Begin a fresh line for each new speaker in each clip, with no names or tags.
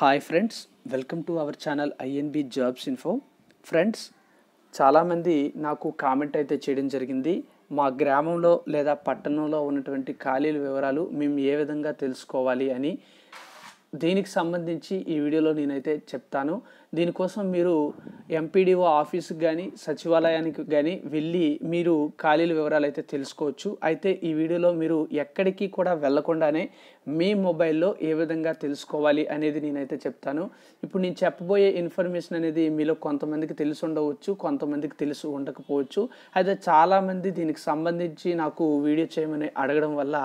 hi friends welcome to our channel I N B jobs info friends చాలామంది నాకు comment అయితే చేయడం జరిగింది మా గ్రామంలో లేదా పట్టణంలో ఉన్నటువంటి ఖాళీల వివరాలు మేము ఏ విధంగా తెలుసుకోవాలి అని దీనికి సంబంధించి ఈ వీడియోలో నేనైతే చెప్తాను దీనికోసం మీరు ఎంపీడీఓ ఆఫీస్కి కానీ సచివాలయానికి కానీ వెళ్ళి మీరు ఖాళీల వివరాలు అయితే తెలుసుకోవచ్చు అయితే ఈ వీడియోలో మీరు ఎక్కడికి కూడా వెళ్లకుండానే మీ మొబైల్లో ఏ విధంగా తెలుసుకోవాలి అనేది నేనైతే చెప్తాను ఇప్పుడు నేను చెప్పబోయే ఇన్ఫర్మేషన్ అనేది మీలో కొంతమందికి తెలిసి ఉండవచ్చు కొంతమందికి తెలిసి ఉండకపోవచ్చు అయితే చాలామంది దీనికి సంబంధించి నాకు వీడియో చేయమని అడగడం వల్ల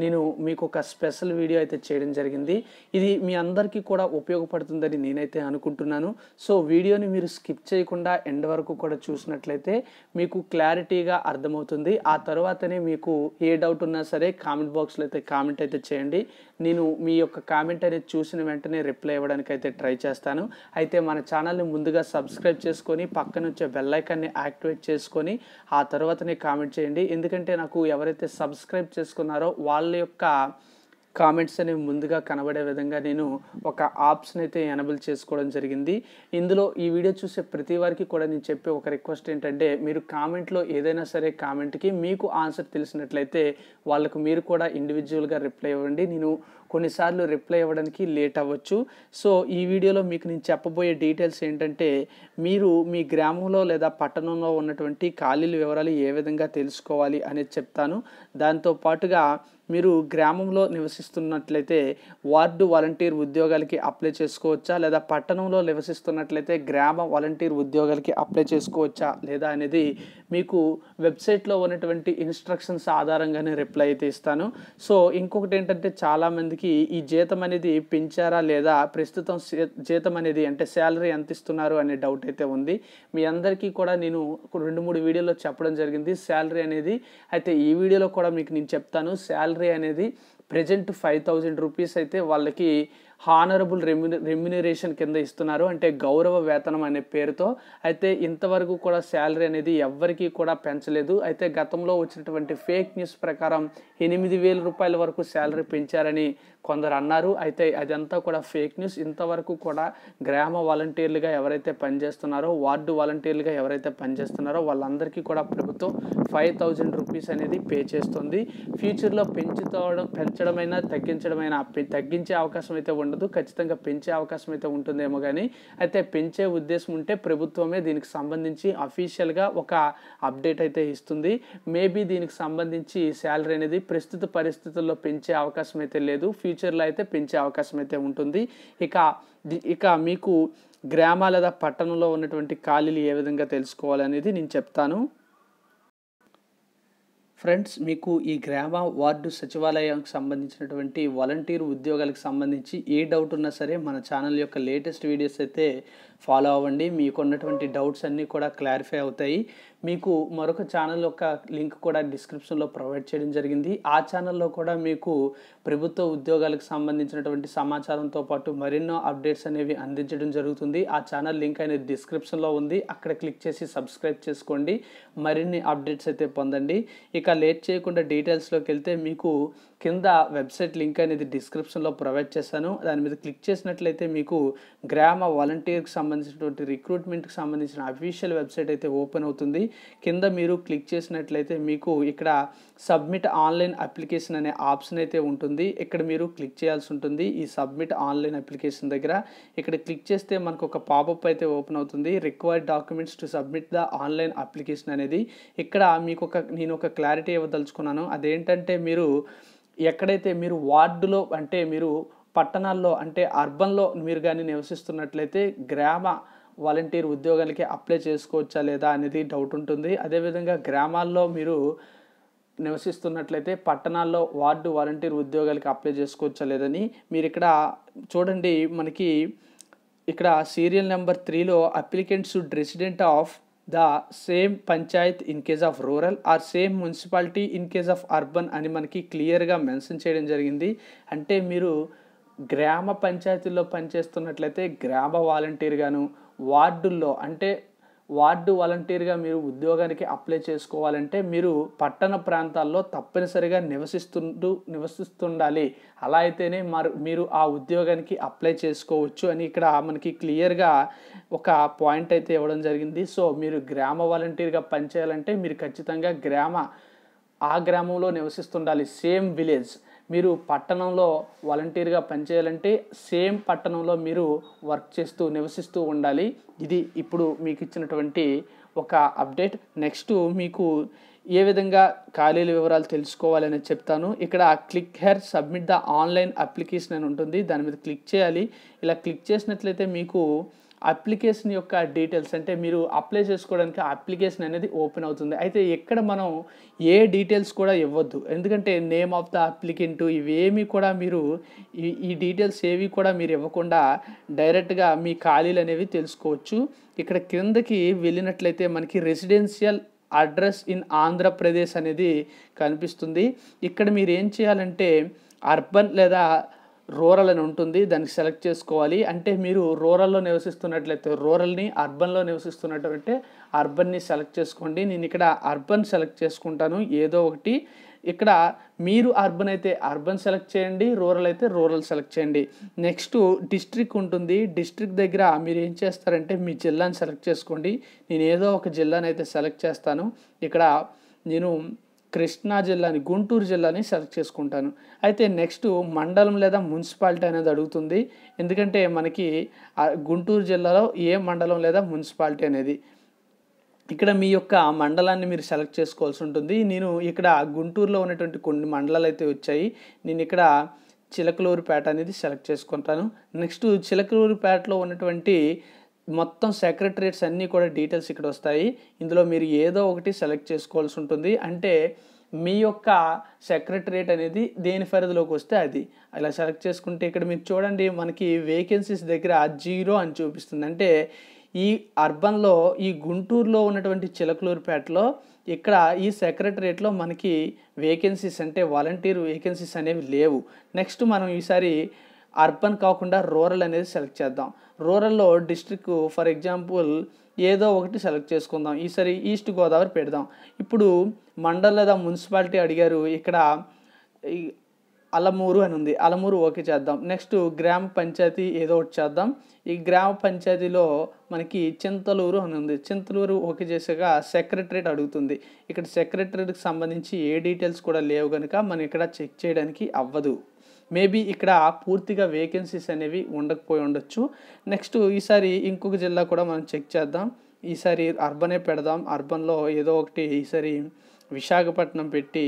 నేను మీకు ఒక స్పెషల్ వీడియో అయితే చేయడం జరిగింది ఇది మీ అందరికీ కూడా ఉపయోగపడుతుందని నేనైతే అనుకుంటున్నాను సో వీడియోని మీరు స్కిప్ చేయకుండా ఎండ్ వరకు కూడా చూసినట్లయితే మీకు క్లారిటీగా అర్థమవుతుంది ఆ తర్వాతనే మీకు ఏ డౌట్ ఉన్నా సరే కామెంట్ బాక్స్లో అయితే కామెంట్ అయితే చేయండి నేను మీ యొక్క కామెంట్ అనేది చూసిన వెంటనే రిప్లై ఇవ్వడానికి అయితే ట్రై చేస్తాను అయితే మన ఛానల్ని ముందుగా సబ్స్క్రైబ్ చేసుకొని పక్కన వచ్చే బెల్లైకాన్ని యాక్టివేట్ చేసుకొని ఆ తర్వాతనే కామెంట్ చేయండి ఎందుకంటే నాకు ఎవరైతే సబ్స్క్రైబ్ చేసుకున్నారో వాళ్ళ యొక్క కామెంట్స్ అనేవి ముందుగా కనబడే విధంగా నేను ఒక ఆప్షన్ అయితే ఎనబుల్ చేసుకోవడం జరిగింది ఇందులో ఈ వీడియో చూసే ప్రతి వారికి కూడా నేను చెప్పే ఒక రిక్వెస్ట్ ఏంటంటే మీరు కామెంట్లో ఏదైనా సరే కామెంట్కి మీకు ఆన్సర్ తెలిసినట్లయితే వాళ్ళకు మీరు కూడా ఇండివిజువల్గా రిప్లై ఇవ్వండి నేను కొన్నిసార్లు రిప్లై ఇవ్వడానికి లేట్ అవ్వచ్చు సో ఈ వీడియోలో మీకు నేను చెప్పబోయే డీటెయిల్స్ ఏంటంటే మీరు మీ గ్రామంలో లేదా పట్టణంలో ఉన్నటువంటి ఖాళీల వివరాలు ఏ విధంగా తెలుసుకోవాలి అనేది చెప్తాను దాంతో పాటుగా మీరు గ్రామంలో నివసిస్తున్నట్లయితే వార్డు వాలంటీర్ ఉద్యోగాలకి అప్లై చేసుకోవచ్చా లేదా పట్టణంలో నివసిస్తున్నట్లయితే గ్రామ వాలంటీర్ ఉద్యోగాలకి అప్లై చేసుకోవచ్చా లేదా అనేది మీకు వెబ్సైట్లో ఉన్నటువంటి ఇన్స్ట్రక్షన్స్ ఆధారంగానే రిప్లై అయితే ఇస్తాను సో ఇంకొకటి ఏంటంటే చాలామందికి ఉద్యోగికి ఈ జీతం అనేది పెంచారా లేదా ప్రస్తుతం జీతం అనేది అంటే శాలరీ ఎంత ఇస్తున్నారు అనే డౌట్ అయితే ఉంది మీ అందరికీ కూడా నేను రెండు మూడు వీడియోలో చెప్పడం జరిగింది శాలరీ అనేది అయితే ఈ వీడియోలో కూడా మీకు నేను చెప్తాను శాలరీ అనేది ప్రజెంట్ ఫైవ్ థౌజండ్ రూపీస్ అయితే వాళ్ళకి హానరబుల్ రెమ్యునరేషన్ కింద ఇస్తున్నారు అంటే గౌరవ వేతనం అనే పేరుతో అయితే ఇంతవరకు కూడా శాలరీ అనేది ఎవ్వరికీ కూడా పెంచలేదు అయితే గతంలో వచ్చినటువంటి ఫేక్ న్యూస్ ప్రకారం ఎనిమిది వేల రూపాయల వరకు శాలరీ పెంచారని కొందరు అన్నారు అయితే అదంతా కూడా ఫేక్ న్యూస్ ఇంతవరకు కూడా గ్రామ వాలంటీర్లుగా ఎవరైతే పనిచేస్తున్నారో వార్డు వాలంటీర్లుగా ఎవరైతే పనిచేస్తున్నారో వాళ్ళందరికీ కూడా ప్రభుత్వం ఫైవ్ థౌజండ్ రూపీస్ అనేది పే చేస్తుంది ఫ్యూచర్లో పెంచుతావడం పెంచడమైనా తగ్గించడమైనా తగ్గించే అవకాశం అయితే ఉండదు ఉండదు ఖచ్చితంగా పెంచే అవకాశం అయితే ఉంటుందేమో కానీ అయితే పెంచే ఉద్దేశం ఉంటే ప్రభుత్వమే దీనికి సంబంధించి అఫీషియల్గా ఒక అప్డేట్ అయితే ఇస్తుంది మేబీ దీనికి సంబంధించి శాలరీ అనేది ప్రస్తుత పరిస్థితుల్లో పెంచే అవకాశం అయితే లేదు ఫ్యూచర్లో అయితే పెంచే అవకాశం అయితే ఉంటుంది ఇక ఇక మీకు గ్రామాల లేదా పట్టణంలో ఉన్నటువంటి ఖాళీలు ఏ విధంగా తెలుసుకోవాలనేది నేను చెప్తాను ఫ్రెండ్స్ మీకు ఈ గ్రామ వార్డు సచివాలయానికి సంబంధించినటువంటి వాలంటీర్ ఉద్యోగాలకు సంబంధించి ఏ డౌట్ ఉన్నా సరే మన ఛానల్ యొక్క లేటెస్ట్ వీడియోస్ అయితే ఫాలో అవ్వండి మీకున్నటువంటి డౌట్స్ అన్నీ కూడా క్లారిఫై అవుతాయి మీకు మరొక ఛానల్ యొక్క లింక్ కూడా డిస్క్రిప్షన్లో ప్రొవైడ్ చేయడం జరిగింది ఆ ఛానల్లో కూడా మీకు ప్రభుత్వ ఉద్యోగాలకు సంబంధించినటువంటి సమాచారంతో పాటు మరెన్నో అప్డేట్స్ అనేవి అందించడం జరుగుతుంది ఆ ఛానల్ లింక్ అనేది డిస్క్రిప్షన్లో ఉంది అక్కడ క్లిక్ చేసి సబ్స్క్రైబ్ చేసుకోండి మరిన్ని అప్డేట్స్ అయితే పొందండి ఇక లేట్ చేయకుండా డీటెయిల్స్లోకి వెళ్తే మీకు కింద వెబ్సైట్ లింక్ అనేది డిస్క్రిప్షన్లో ప్రొవైడ్ చేస్తాను దాని మీద క్లిక్ చేసినట్లయితే మీకు గ్రామ వాలంటీర్కి సంబంధించినటువంటి రిక్రూట్మెంట్కి సంబంధించిన అఫీషియల్ వెబ్సైట్ అయితే ఓపెన్ అవుతుంది కింద మీరు క్లిక్ చేసినట్లయితే మీకు ఇక్కడ సబ్మిట్ ఆన్లైన్ అప్లికేషన్ అనే ఆప్షన్ అయితే ఉంటుంది ఇక్కడ మీరు క్లిక్ చేయాల్సి ఉంటుంది ఈ సబ్మిట్ ఆన్లైన్ అప్లికేషన్ దగ్గర ఇక్కడ క్లిక్ చేస్తే మనకు ఒక పాపప్ అయితే ఓపెన్ అవుతుంది required documents to submit the online application అనేది ఇక్కడ మీకు ఒక నేను ఒక క్లారిటీ ఇవ్వదలుచుకున్నాను అదేంటంటే మీరు ఎక్కడైతే మీరు వార్డులో అంటే మీరు పట్టణాల్లో అంటే అర్బన్లో మీరు కానీ నివసిస్తున్నట్లయితే గ్రామ వాలంటీర్ ఉద్యోగాలకి అప్లై చేసుకోవచ్చా లేదా అనేది డౌట్ ఉంటుంది అదేవిధంగా గ్రామాల్లో మీరు నివసిస్తున్నట్లయితే పట్టణాల్లో వార్డు వాలంటీర్ ఉద్యోగాలకి అప్లై చేసుకోవచ్చా లేదని మీరు ఇక్కడ చూడండి మనకి ఇక్కడ సీరియల్ నెంబర్ త్రీలో applicants resident of the same panchayat in case of rural or same municipality in case of urban అని మనకి క్లియర్గా మెన్షన్ చేయడం జరిగింది అంటే మీరు గ్రామ పంచాయతీల్లో పనిచేస్తున్నట్లయితే గ్రామ వాలంటీర్గాను వార్డుల్లో అంటే వార్డు వాలంటీర్గా మీరు ఉద్యోగానికి అప్లై చేసుకోవాలంటే మీరు పట్టణ ప్రాంతాల్లో తప్పనిసరిగా నివసిస్తుంటూ నివసిస్తుండాలి అలా అయితేనే మరి మీరు ఆ ఉద్యోగానికి అప్లై చేసుకోవచ్చు అని ఇక్కడ మనకి క్లియర్గా ఒక పాయింట్ అయితే ఇవ్వడం జరిగింది సో మీరు గ్రామ వాలంటీర్గా పనిచేయాలంటే మీరు ఖచ్చితంగా గ్రామ ఆ గ్రామంలో నివసిస్తుండాలి సేమ్ విలేజ్ మీరు పట్టణంలో వాలంటీర్గా పనిచేయాలంటే సేమ్ పట్టణంలో మీరు వర్క్ చేస్తూ నివసిస్తూ ఉండాలి ఇది ఇప్పుడు మీకు ఇచ్చినటువంటి ఒక అప్డేట్ నెక్స్ట్ మీకు ఏ విధంగా ఖాళీల వివరాలు తెలుసుకోవాలని చెప్తాను ఇక్కడ click here submit the online application అని ఉంటుంది దాని మీద క్లిక్ చేయాలి ఇలా క్లిక్ చేసినట్లయితే మీకు అప్లికేషన్ యొక్క డీటెయిల్స్ అంటే మీరు అప్లై చేసుకోవడానికి అప్లికేషన్ అనేది ఓపెన్ అవుతుంది అయితే ఎక్కడ మనం ఏ డీటెయిల్స్ కూడా ఇవ్వద్దు ఎందుకంటే నేమ్ ఆఫ్ ద అప్లికెంట్ ఇవేమి కూడా మీరు ఈ డీటెయిల్స్ ఏవి కూడా మీరు ఇవ్వకుండా డైరెక్ట్గా మీ ఖాళీలు అనేవి తెలుసుకోవచ్చు ఇక్కడ క్రిందకి వెళ్ళినట్లయితే మనకి రెసిడెన్షియల్ అడ్రస్ ఇన్ ఆంధ్రప్రదేశ్ అనేది కనిపిస్తుంది ఇక్కడ మీరు ఏం చేయాలంటే అర్బన్ లేదా రూరల్ అని ఉంటుంది దానికి సెలెక్ట్ చేసుకోవాలి అంటే మీరు రూరల్లో నివసిస్తున్నట్లయితే రూరల్ని అర్బన్లో అంటే అర్బన్ని సెలెక్ట్ చేసుకోండి నేను ఇక్కడ అర్బన్ సెలెక్ట్ చేసుకుంటాను ఏదో ఒకటి ఇక్కడ మీరు అర్బన్ అయితే అర్బన్ సెలెక్ట్ చేయండి రూరల్ అయితే రూరల్ సెలెక్ట్ చేయండి నెక్స్ట్ డిస్ట్రిక్ట్ ఉంటుంది డిస్ట్రిక్ట్ దగ్గర మీరు ఏం చేస్తారంటే మీ జిల్లాని సెలెక్ట్ చేసుకోండి నేను ఏదో ఒక జిల్లాని అయితే సెలెక్ట్ చేస్తాను ఇక్కడ నేను కృష్ణా జిల్లాని గుంటూరు జిల్లాని సెలెక్ట్ చేసుకుంటాను అయితే నెక్స్ట్ మండలం లేదా మున్సిపాలిటీ అనేది అడుగుతుంది ఎందుకంటే మనకి గుంటూరు జిల్లాలో ఏ మండలం లేదా మున్సిపాలిటీ అనేది ఇక్కడ మీ యొక్క మండలాన్ని మీరు సెలెక్ట్ చేసుకోవాల్సి ఉంటుంది నేను ఇక్కడ గుంటూరులో ఉన్నటువంటి కొన్ని మండలాలు అయితే వచ్చాయి నేను ఇక్కడ చిలకలూరుపేట అనేది సెలెక్ట్ చేసుకుంటాను నెక్స్ట్ చిలకలూరుపేటలో ఉన్నటువంటి మొత్తం సెక్రటరేట్స్ అన్నీ కూడా డీటెయిల్స్ ఇక్కడ వస్తాయి ఇందులో మీరు ఏదో ఒకటి సెలెక్ట్ చేసుకోవాల్సి ఉంటుంది అంటే మీ యొక్క సెక్రటరేట్ అనేది దేని పరిధిలోకి వస్తే అది అలా సెలెక్ట్ చేసుకుంటే ఇక్కడ మీరు చూడండి మనకి వేకెన్సీస్ దగ్గర జీరో అని చూపిస్తుంది అంటే ఈ అర్బన్లో ఈ గుంటూరులో ఉన్నటువంటి చిలకలూరుపేటలో ఇక్కడ ఈ సెక్రటరేట్లో మనకి వేకెన్సీస్ అంటే వాలంటీర్ వేకెన్సీస్ అనేవి లేవు నెక్స్ట్ మనం ఈసారి అర్బన్ కాకుండా రూరల్ అనేది సెలెక్ట్ చేద్దాం రూరల్లో డిస్ట్రిక్ట్ ఫర్ ఎగ్జాంపుల్ ఏదో ఒకటి సెలెక్ట్ చేసుకుందాం ఈసారి ఈస్ట్ గోదావరి పెడదాం ఇప్పుడు మండల్ లేదా మున్సిపాలిటీ అడిగారు ఇక్కడ అలమూరు అని ఉంది అలమూరు ఓకే చేద్దాం నెక్స్ట్ గ్రామ పంచాయతీ ఏదో ఒకటి చేద్దాం ఈ గ్రామ పంచాయతీలో మనకి చింతలూరు అని ఉంది చింతలూరు ఓకే చేసాక సెక్రటరేట్ అడుగుతుంది ఇక్కడ సెక్రటరేట్కి సంబంధించి ఏ డీటెయిల్స్ కూడా లేవు కనుక మనం ఇక్కడ చెక్ చేయడానికి అవ్వదు మేబీ ఇక్కడ పూర్తిగా వేకెన్సీస్ అనేవి ఉండకపోయి ఉండొచ్చు నెక్స్ట్ ఈసారి ఇంకొక జిల్లా కూడా మనం చెక్ చేద్దాం ఈసారి అర్బనే పెడదాం అర్బన్లో ఏదో ఒకటి ఈసారి విశాఖపట్నం పెట్టి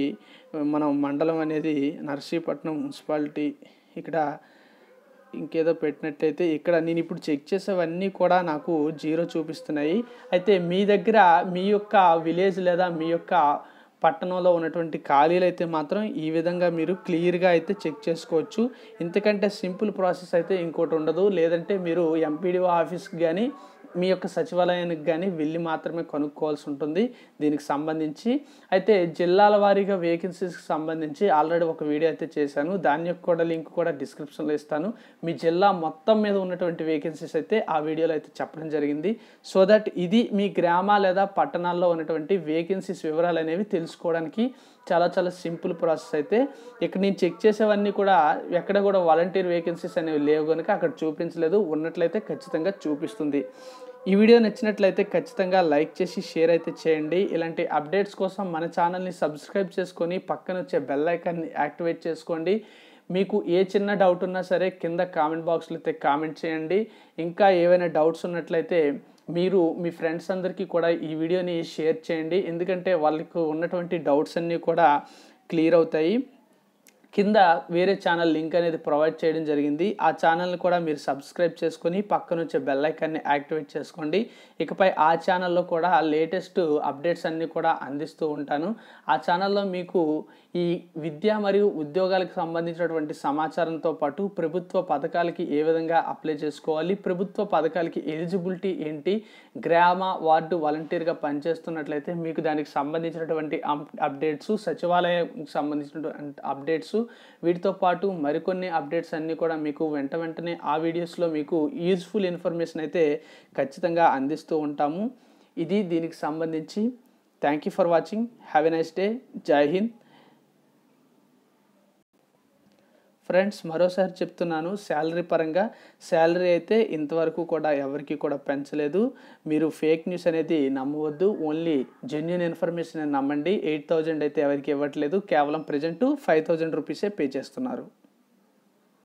మనం మండలం అనేది నర్సీపట్నం మున్సిపాలిటీ ఇక్కడ ఇంకేదో పెట్టినట్టయితే ఇక్కడ నేను ఇప్పుడు చెక్ చేసేవన్నీ కూడా నాకు జీరో చూపిస్తున్నాయి అయితే మీ దగ్గర మీ యొక్క విలేజ్ లేదా మీ యొక్క పట్టణంలో ఉన్నటువంటి ఖాళీలు అయితే మాత్రం ఈ విధంగా మీరు క్లియర్గా అయితే చెక్ చేసుకోవచ్చు ఇంతకంటే సింపుల్ ప్రాసెస్ అయితే ఇంకోటి ఉండదు లేదంటే మీరు ఎంపీడీఓ ఆఫీస్కి కానీ మీ యొక్క సచివాలయానికి కానీ వెళ్ళి మాత్రమే కొనుక్కోవాల్సి ఉంటుంది దీనికి సంబంధించి అయితే జిల్లాల వారీగా వేకెన్సీస్కి సంబంధించి ఆల్రెడీ ఒక వీడియో అయితే చేశాను దాని యొక్క కూడా లింక్ కూడా డిస్క్రిప్షన్లో ఇస్తాను మీ జిల్లా మొత్తం మీద ఉన్నటువంటి వేకెన్సీస్ అయితే ఆ వీడియోలో అయితే చెప్పడం జరిగింది సో దట్ ఇది మీ గ్రామ లేదా పట్టణాల్లో ఉన్నటువంటి వేకెన్సీస్ వివరాలు అనేవి తెలుసుకోవడానికి చాలా చాలా సింపుల్ ప్రాసెస్ అయితే ఇక్కడ నేను చెక్ చేసేవన్నీ కూడా ఎక్కడ కూడా వాలంటీర్ వేకెన్సీస్ అనేవి లేవు కనుక అక్కడ చూపించలేదు ఉన్నట్లయితే ఖచ్చితంగా చూపిస్తుంది ఈ వీడియో నచ్చినట్లయితే ఖచ్చితంగా లైక్ చేసి షేర్ అయితే చేయండి ఇలాంటి అప్డేట్స్ కోసం మన ఛానల్ని సబ్స్క్రైబ్ చేసుకొని పక్కన వచ్చే బెల్ యాక్టివేట్ చేసుకోండి మీకు ఏ చిన్న డౌట్ ఉన్నా సరే కింద కామెంట్ బాక్స్లో అయితే కామెంట్ చేయండి ఇంకా ఏవైనా డౌట్స్ ఉన్నట్లయితే మీరు మీ ఫ్రెండ్స్ అందరికీ కూడా ఈ వీడియోని షేర్ చేయండి ఎందుకంటే వాళ్ళకు ఉన్నటువంటి డౌట్స్ అన్నీ కూడా క్లియర్ అవుతాయి కింద వేరే ఛానల్ లింక్ అనేది ప్రొవైడ్ చేయడం జరిగింది ఆ ఛానల్ని కూడా మీరు సబ్స్క్రైబ్ చేసుకొని పక్కన వచ్చే బెల్ ఐకాన్ని యాక్టివేట్ చేసుకోండి ఇకపై ఆ ఛానల్లో కూడా లేటెస్ట్ అప్డేట్స్ అన్నీ కూడా అందిస్తూ ఉంటాను ఆ ఛానల్లో మీకు ఈ విద్య మరియు ఉద్యోగాలకు సంబంధించినటువంటి సమాచారంతో పాటు ప్రభుత్వ పథకాలకి ఏ విధంగా అప్లై చేసుకోవాలి ప్రభుత్వ పథకాలకి ఎలిజిబిలిటీ ఏంటి గ్రామ వార్డు వాలంటీర్గా పనిచేస్తున్నట్లయితే మీకు దానికి సంబంధించినటువంటి అప్డేట్స్ సచివాలయానికి సంబంధించినటువంటి అప్డేట్స్ వీటితో పాటు మరికొన్ని అప్డేట్స్ అన్నీ కూడా మీకు వెంట వెంటనే ఆ వీడియోస్లో మీకు యూజ్ఫుల్ ఇన్ఫర్మేషన్ అయితే ఖచ్చితంగా అందిస్తూ ఉంటాము ఇది దీనికి సంబంధించి thank you for watching have a nice day జై హింద్ ఫ్రెండ్స్ మరోసారి చెప్తున్నాను శాలరీ పరంగా శాలరీ అయితే ఇంతవరకు కూడా ఎవరికి కూడా పెంచలేదు మీరు ఫేక్ న్యూస్ అనేది నమ్మవద్దు ఓన్లీ జెన్యున్ ఇన్ఫర్మేషన్ నమ్మండి ఎయిట్ థౌజండ్ అయితే ఎవరికి ఇవ్వట్లేదు కేవలం ప్రజెంట్ ఫైవ్ థౌజండ్ రూపీసే పే చేస్తున్నారు